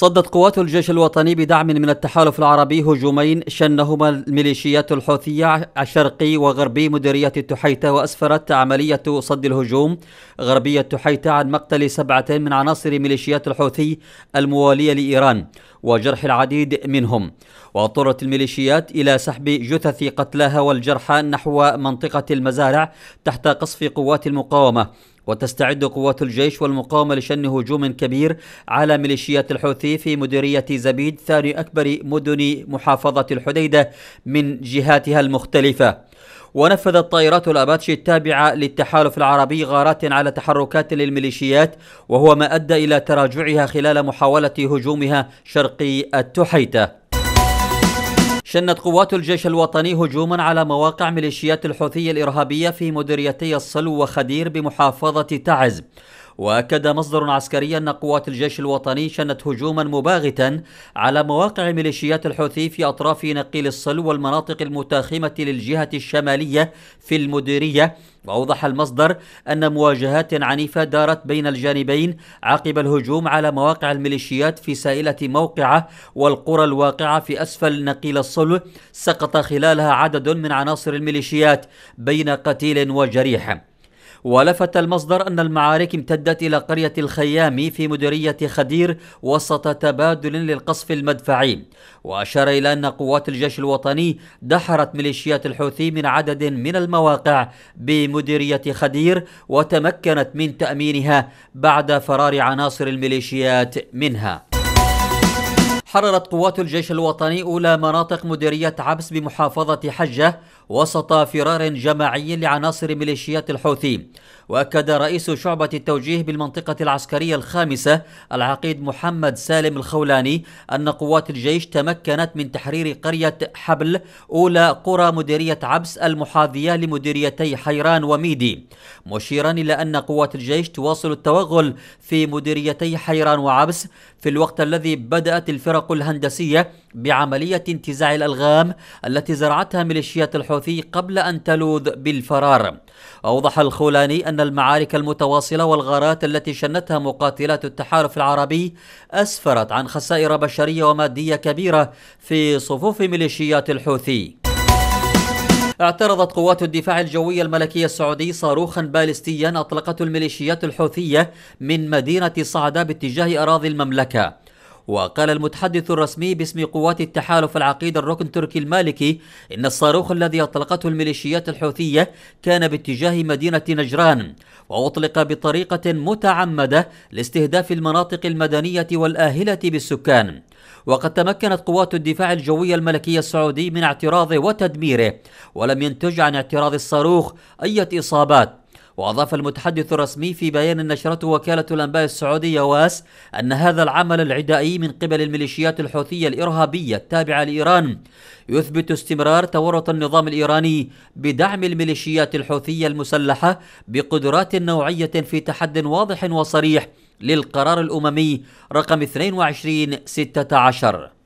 صدت قوات الجيش الوطني بدعم من التحالف العربي هجومين شنهما الميليشيات الحوثية شرقي وغربي مديرية تحيتة وأسفرت عملية صد الهجوم غربية تحيتة عن مقتل سبعة من عناصر ميليشيات الحوثي الموالية لإيران وجرح العديد منهم واضطرت الميليشيات إلى سحب جثث قتلاها والجرحى نحو منطقة المزارع تحت قصف قوات المقاومة وتستعد قوات الجيش والمقاومة لشن هجوم كبير على ميليشيات الحوثي في مديرية زبيد ثاني أكبر مدن محافظة الحديدة من جهاتها المختلفة ونفذت طائرات الاباتشي التابعه للتحالف العربي غارات على تحركات للميليشيات وهو ما ادى الى تراجعها خلال محاوله هجومها شرقي التحيته شنت قوات الجيش الوطني هجوما على مواقع ميليشيات الحوثي الإرهابية في مديريتي الصلو وخدير بمحافظة تعز واكد مصدر عسكري ان قوات الجيش الوطني شنت هجوما مباغتا على مواقع ميليشيات الحوثي في اطراف نقيل الصلو والمناطق المتاخمه للجهه الشماليه في المديريه واوضح المصدر ان مواجهات عنيفه دارت بين الجانبين عقب الهجوم على مواقع الميليشيات في سائله موقعه والقرى الواقعه في اسفل نقيل الصلو سقط خلالها عدد من عناصر الميليشيات بين قتيل وجريح ولفت المصدر أن المعارك امتدت إلى قرية الخيام في مديرية خدير وسط تبادل للقصف المدفعي وأشار إلى أن قوات الجيش الوطني دحرت ميليشيات الحوثي من عدد من المواقع بمديرية خدير وتمكنت من تأمينها بعد فرار عناصر الميليشيات منها حررت قوات الجيش الوطني أولى مناطق مديرية عبس بمحافظة حجة وسط فرار جماعي لعناصر ميليشيات الحوثي وأكد رئيس شعبة التوجيه بالمنطقة العسكرية الخامسة العقيد محمد سالم الخولاني أن قوات الجيش تمكنت من تحرير قرية حبل أولى قرى مديرية عبس المحاذية لمديريتي حيران وميدي مشيرا إلى أن قوات الجيش تواصل التوغل في مديريتي حيران وعبس في الوقت الذي بدأت الفرق الورق الهندسية بعملية انتزاع الألغام التي زرعتها ميليشيات الحوثي قبل أن تلوذ بالفرار أوضح الخولاني أن المعارك المتواصلة والغارات التي شنتها مقاتلات التحالف العربي أسفرت عن خسائر بشرية ومادية كبيرة في صفوف ميليشيات الحوثي اعترضت قوات الدفاع الجوي الملكي السعودي صاروخا باليستيا اطلقته الميليشيات الحوثيه من مدينه صعدة باتجاه اراضي المملكه وقال المتحدث الرسمي باسم قوات التحالف العقيد الركن التركي المالكي إن الصاروخ الذي أطلقته الميليشيات الحوثية كان باتجاه مدينة نجران وأطلق بطريقة متعمدة لاستهداف المناطق المدنية والآهلة بالسكان وقد تمكنت قوات الدفاع الجوي الملكي السعودي من اعتراضه وتدميره ولم ينتج عن اعتراض الصاروخ أي إصابات وأضاف المتحدث الرسمي في بيان نشرته وكالة الأنباء السعودية واس أن هذا العمل العدائي من قبل الميليشيات الحوثية الإرهابية التابعة لإيران يثبت استمرار تورط النظام الإيراني بدعم الميليشيات الحوثية المسلحة بقدرات نوعية في تحد واضح وصريح للقرار الأممي رقم 2216